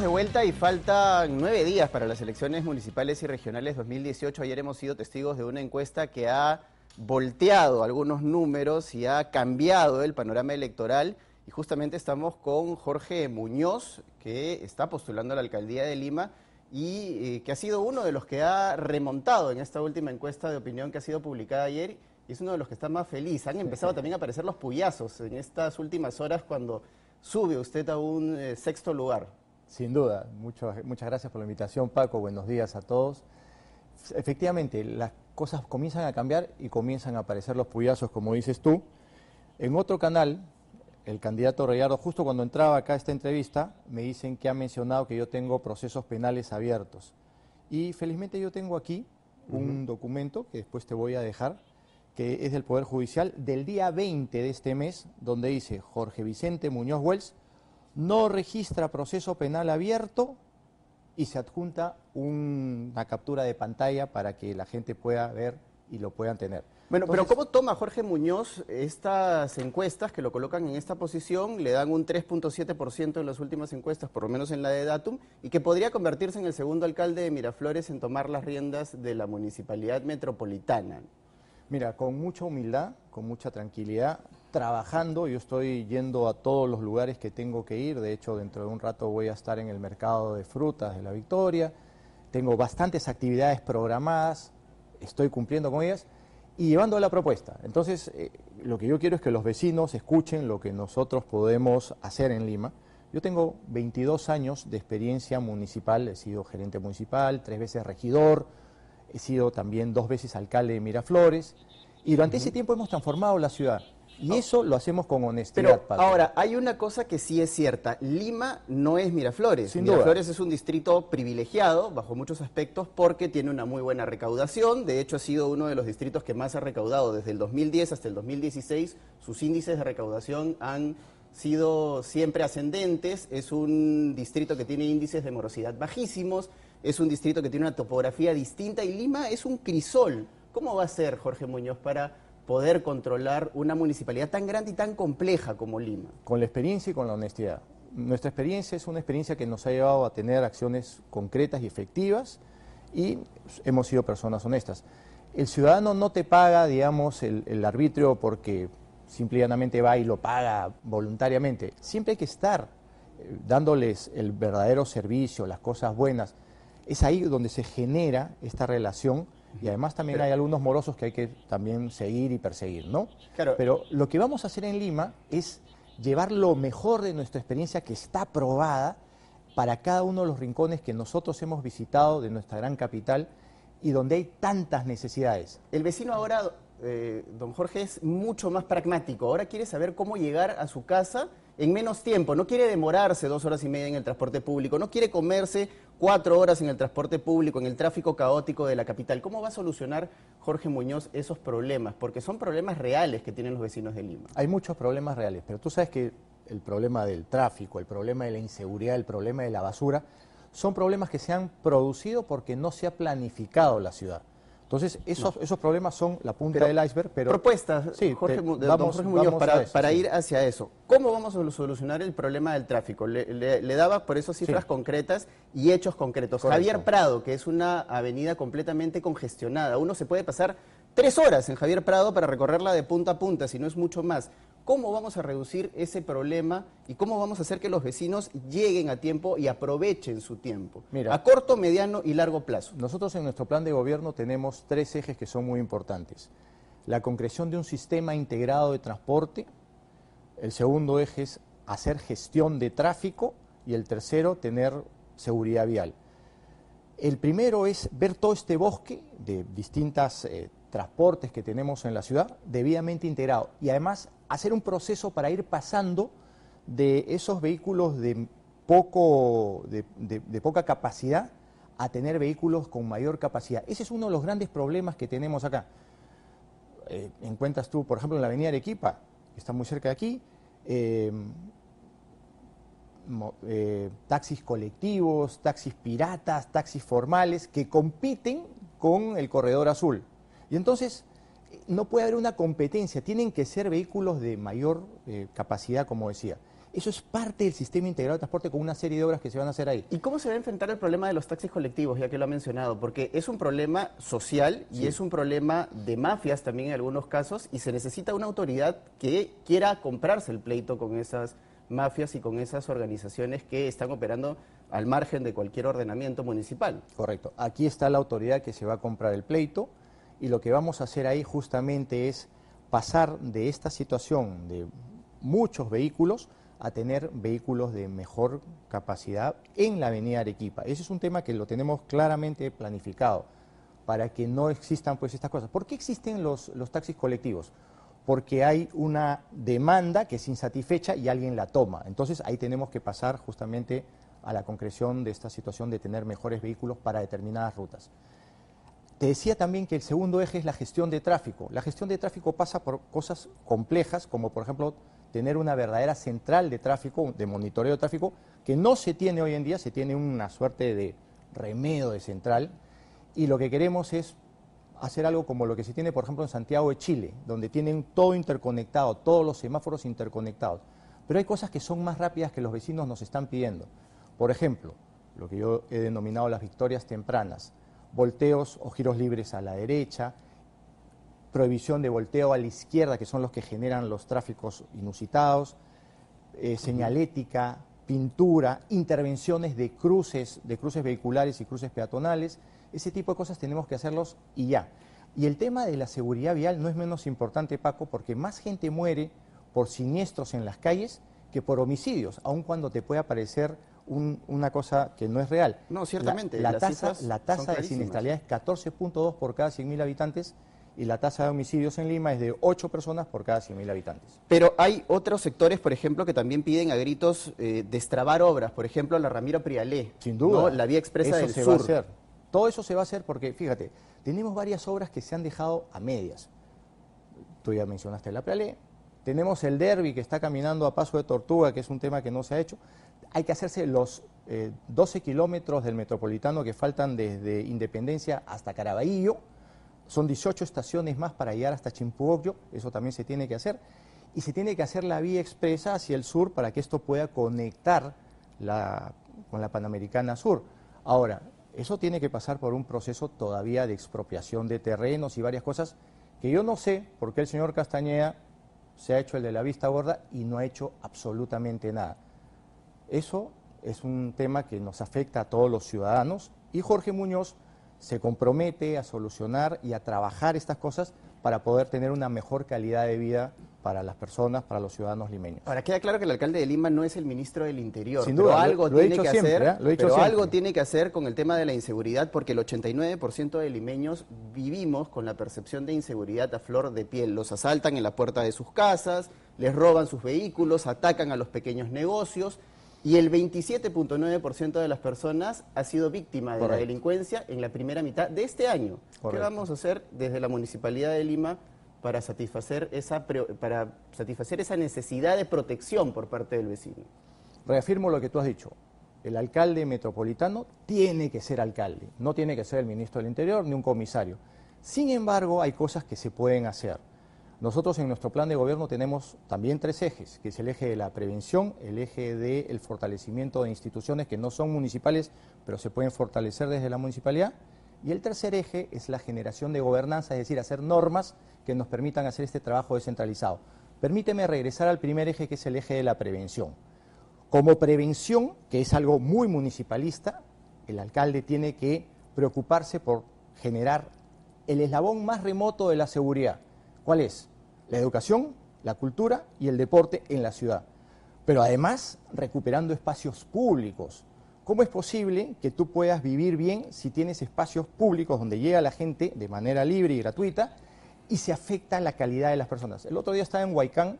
De vuelta y faltan nueve días para las elecciones municipales y regionales 2018. Ayer hemos sido testigos de una encuesta que ha volteado algunos números y ha cambiado el panorama electoral. Y justamente estamos con Jorge Muñoz, que está postulando a la alcaldía de Lima y eh, que ha sido uno de los que ha remontado en esta última encuesta de opinión que ha sido publicada ayer. Y es uno de los que está más feliz. Han empezado también a aparecer los puyazos en estas últimas horas cuando sube usted a un eh, sexto lugar. Sin duda, muchas gracias por la invitación, Paco. Buenos días a todos. Efectivamente, las cosas comienzan a cambiar y comienzan a aparecer los puyazos, como dices tú. En otro canal, el candidato Reyardo, justo cuando entraba acá a esta entrevista, me dicen que ha mencionado que yo tengo procesos penales abiertos. Y felizmente yo tengo aquí un documento que después te voy a dejar, que es del Poder Judicial del día 20 de este mes, donde dice Jorge Vicente Muñoz Wells no registra proceso penal abierto y se adjunta una captura de pantalla para que la gente pueda ver y lo puedan tener. Bueno, pero ¿cómo toma Jorge Muñoz estas encuestas que lo colocan en esta posición? Le dan un 3.7% en las últimas encuestas, por lo menos en la de Datum, y que podría convertirse en el segundo alcalde de Miraflores en tomar las riendas de la municipalidad metropolitana. Mira, con mucha humildad, con mucha tranquilidad, trabajando, yo estoy yendo a todos los lugares que tengo que ir, de hecho dentro de un rato voy a estar en el mercado de frutas de la Victoria, tengo bastantes actividades programadas, estoy cumpliendo con ellas y llevando la propuesta. Entonces, eh, lo que yo quiero es que los vecinos escuchen lo que nosotros podemos hacer en Lima. Yo tengo 22 años de experiencia municipal, he sido gerente municipal, tres veces regidor, he sido también dos veces alcalde de Miraflores, y durante ese tiempo hemos transformado la ciudad. Y eso lo hacemos con honestidad. Pero ahora, hay una cosa que sí es cierta. Lima no es Miraflores. Miraflores es un distrito privilegiado bajo muchos aspectos porque tiene una muy buena recaudación. De hecho, ha sido uno de los distritos que más ha recaudado. Desde el 2010 hasta el 2016, sus índices de recaudación han sido siempre ascendentes. Es un distrito que tiene índices de morosidad bajísimos. Es un distrito que tiene una topografía distinta. Y Lima es un crisol. ¿Cómo va a ser, Jorge Muñoz, para poder controlar una municipalidad tan grande y tan compleja como Lima? Con la experiencia y con la honestidad. Nuestra experiencia es una experiencia que nos ha llevado a tener acciones concretas y efectivas y hemos sido personas honestas. El ciudadano no te paga, digamos, el, arbitrio porque simplemente va y lo paga voluntariamente. Siempre hay que estar eh, dándoles el verdadero servicio, las cosas buenas. Es ahí donde se genera esta relación y además también hay algunos morosos que hay que también seguir y perseguir, ¿no? Pero lo que vamos a hacer en Lima es llevar lo mejor de nuestra experiencia que está probada para cada uno de los rincones que nosotros hemos visitado de nuestra gran capital y donde hay tantas necesidades. El vecino ahora eh, don Jorge es mucho más pragmático. Ahora quiere saber cómo llegar a su casa en menos tiempo. No quiere demorarse dos horas y media en el transporte público. No quiere comerse cuatro horas en el transporte público, en el tráfico caótico de la capital. ¿Cómo va a solucionar Jorge Muñoz esos problemas? Porque son problemas reales que tienen los vecinos de Lima. Hay muchos problemas reales, pero tú sabes que el problema del tráfico, el problema de la inseguridad, el problema de la basura, son problemas que se han producido porque no se ha planificado la ciudad. Entonces, esos, esos problemas son la punta del iceberg, pero... Propuestas, sí, Jorge, para, ir hacia eso. ¿Cómo vamos a solucionar el problema del tráfico? Le, daba por eso cifras concretas y hechos concretos. Javier Prado, que es una avenida completamente congestionada, uno se puede pasar tres horas en Javier Prado para recorrerla de punta a punta, si no es mucho más. ¿Cómo vamos a reducir ese problema y cómo vamos a hacer que los vecinos lleguen a tiempo y aprovechen su tiempo? Mira, a corto, mediano y largo plazo. Nosotros en nuestro plan de gobierno tenemos tres ejes que son muy importantes. La concreción de un sistema integrado de transporte, el segundo eje es hacer gestión de tráfico y el tercero, tener seguridad vial. El primero es ver todo este bosque de distintas eh, transportes que tenemos en la ciudad debidamente integrado y además hacer un proceso para ir pasando de esos vehículos de, poco, de, poca capacidad a tener vehículos con mayor capacidad. Ese es uno de los grandes problemas que tenemos acá. Eh, encuentras tú, por ejemplo, en la avenida Arequipa, que está muy cerca de aquí, eh, eh, taxis colectivos, taxis piratas, taxis formales, que compiten con el corredor azul. Y entonces eh, no puede haber una competencia, tienen que ser vehículos de mayor eh, capacidad, como decía. Eso es parte del sistema integrado de transporte con una serie de obras que se van a hacer ahí. ¿Y cómo se va a enfrentar el problema de los taxis colectivos, ya que lo ha mencionado? Porque es un problema social y es un problema de mafias también en algunos casos y se necesita una autoridad que quiera comprarse el pleito con esas mafias y con esas organizaciones que están operando al margen de cualquier ordenamiento municipal. Correcto. Aquí está la autoridad que se va a comprar el pleito y lo que vamos a hacer ahí justamente es pasar de esta situación de muchos vehículos a tener vehículos de mejor capacidad en la avenida Arequipa. Ese es un tema que lo tenemos claramente planificado para que no existan pues estas cosas. ¿Por qué existen los, los taxis colectivos? Porque hay una demanda que es insatisfecha y alguien la toma. Entonces ahí tenemos que pasar justamente a la concreción de esta situación de tener mejores vehículos para determinadas rutas. Te decía también que el segundo eje es la gestión de tráfico. La gestión de tráfico pasa por cosas complejas, como por ejemplo tener una verdadera central de tráfico, de monitoreo de tráfico, que no se tiene hoy en día, se tiene una suerte de remedio de central, y lo que queremos es hacer algo como lo que se tiene, por ejemplo, en Santiago de Chile, donde tienen todo interconectado, todos los semáforos interconectados. Pero hay cosas que son más rápidas que los vecinos nos están pidiendo. Por ejemplo, lo que yo he denominado las victorias tempranas volteos o giros libres a la derecha, prohibición de volteo a la izquierda, que son los que generan los tráficos inusitados, eh, señalética, pintura, intervenciones de cruces, de cruces vehiculares y cruces peatonales, ese tipo de cosas tenemos que hacerlos y ya. Y el tema de la seguridad vial no es menos importante, Paco, porque más gente muere por siniestros en las calles que por homicidios, aun cuando te pueda parecer una cosa que no es real. No, ciertamente. La, tasa, de siniestralidad es 14.2 por cada 100.000 habitantes y la tasa de homicidios en Lima es de 8 personas por cada 100.000 habitantes. Pero hay otros sectores, por ejemplo, que también piden a gritos eh, destrabar obras, por ejemplo, la Ramiro Prialé. Sin duda. La vía expresa eso del se Va hacer. Todo eso se va a hacer porque, fíjate, tenemos varias obras que se han dejado a medias. Tú ya mencionaste la Prialé, tenemos el derby que está caminando a paso de tortuga, que es un tema que no se ha hecho hay que hacerse los 12 eh, kilómetros del metropolitano que faltan desde Independencia hasta Caraballo. Son 18 estaciones más para llegar hasta Chimpuyo, eso también se tiene que hacer. Y se tiene que hacer la vía expresa hacia el sur para que esto pueda conectar con la Panamericana Sur. Ahora, eso tiene que pasar por un proceso todavía de expropiación de terrenos y varias cosas que yo no sé por qué el señor Castañeda se ha hecho el de la vista gorda y no ha hecho absolutamente nada. Eso es un tema que nos afecta a todos los ciudadanos y Jorge Muñoz se compromete a solucionar y a trabajar estas cosas para poder tener una mejor calidad de vida para las personas, para los ciudadanos limeños. Ahora queda claro que el alcalde de Lima no es el ministro del Interior, pero algo tiene que hacer, algo tiene que hacer con el tema de la inseguridad porque el 89% de limeños vivimos con la percepción de inseguridad a flor de piel. Los asaltan en la puerta de sus casas, les roban sus vehículos, atacan a los pequeños negocios y el 27.9% de las personas ha sido víctima de la delincuencia en la primera mitad de este año. ¿Qué vamos a hacer desde la Municipalidad de Lima para satisfacer esa, para satisfacer esa necesidad de protección por parte del vecino? Reafirmo lo que tú has dicho. El alcalde metropolitano tiene que ser alcalde, no tiene que ser el ministro del Interior ni un comisario. Sin embargo, hay cosas que se pueden hacer. Nosotros en nuestro plan de gobierno tenemos también tres ejes, que es el eje de la prevención, el eje del fortalecimiento de instituciones que no son municipales, pero se pueden fortalecer desde la municipalidad, y el tercer eje es la generación de gobernanza, es decir, hacer normas que nos permitan hacer este trabajo descentralizado. Permíteme regresar al primer eje, que es el eje de la prevención. Como prevención, que es algo muy municipalista, el alcalde tiene que preocuparse por generar el eslabón más remoto de la seguridad. ¿Cuál es? la educación, la cultura y el deporte en la ciudad, pero además recuperando espacios públicos. ¿Cómo es posible que tú puedas vivir bien si tienes espacios públicos donde llega la gente de manera libre y gratuita y se afecta la calidad de las personas? El otro día estaba en Huaycán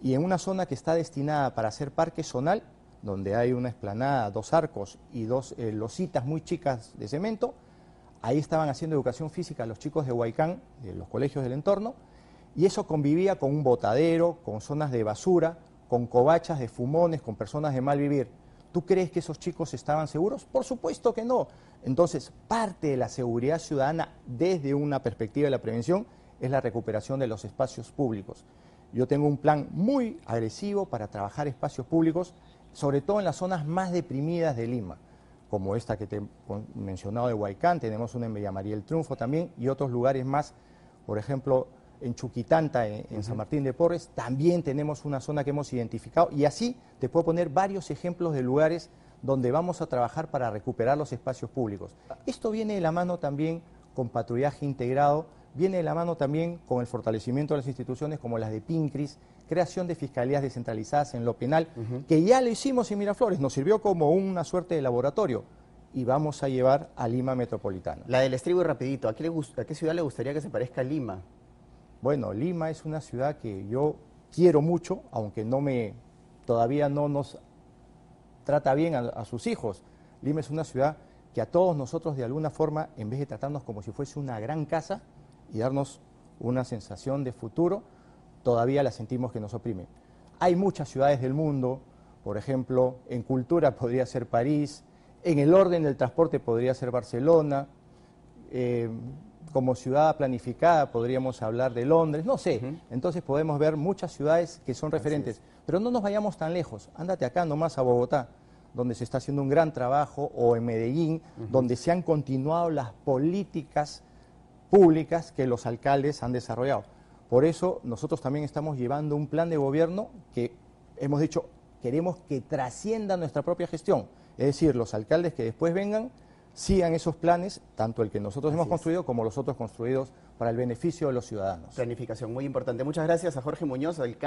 y en una zona que está destinada para ser parque zonal, donde hay una esplanada, dos arcos y dos eh, lositas muy chicas de cemento, ahí estaban haciendo educación física los chicos de Huaycán, de los colegios del entorno, y eso convivía con un botadero, con zonas de basura, con covachas de fumones, con personas de mal vivir. ¿Tú crees que esos chicos estaban seguros? Por supuesto que no. Entonces, parte de la seguridad ciudadana desde una perspectiva de la prevención es la recuperación de los espacios públicos. Yo tengo un plan muy agresivo para trabajar espacios públicos, sobre todo en las zonas más deprimidas de Lima, como esta que te he mencionado de Huaycán, tenemos una en Villa María el Triunfo también y otros lugares más, por ejemplo, en Chuquitanta, en, San Martín de Porres, también tenemos una zona que hemos identificado y así te puedo poner varios ejemplos de lugares donde vamos a trabajar para recuperar los espacios públicos. Esto viene de la mano también con patrullaje integrado, viene de la mano también con el fortalecimiento de las instituciones como las de PINCRIS, creación de fiscalías descentralizadas en lo penal, que ya lo hicimos en Miraflores, nos sirvió como una suerte de laboratorio y vamos a llevar a Lima Metropolitana. La del estribo rapidito, ¿a qué, ciudad le gustaría que se parezca Lima? Bueno, Lima es una ciudad que yo quiero mucho, aunque no me, todavía no nos trata bien a, sus hijos. Lima es una ciudad que a todos nosotros de alguna forma, en vez de tratarnos como si fuese una gran casa y darnos una sensación de futuro, todavía la sentimos que nos oprime. Hay muchas ciudades del mundo, por ejemplo, en cultura podría ser París, en el orden del transporte podría ser Barcelona, eh, como ciudad planificada, podríamos hablar de Londres, no sé. Entonces podemos ver muchas ciudades que son referentes. Pero no nos vayamos tan lejos. Ándate acá nomás a Bogotá, donde se está haciendo un gran trabajo, o en Medellín, donde se han continuado las políticas públicas que los alcaldes han desarrollado. Por eso nosotros también estamos llevando un plan de gobierno que hemos dicho queremos que trascienda nuestra propia gestión. Es decir, los alcaldes que después vengan sigan esos planes, tanto el que nosotros hemos construido como los otros construidos para el beneficio de los ciudadanos. Planificación muy importante. Muchas gracias a Jorge Muñoz, alcalde.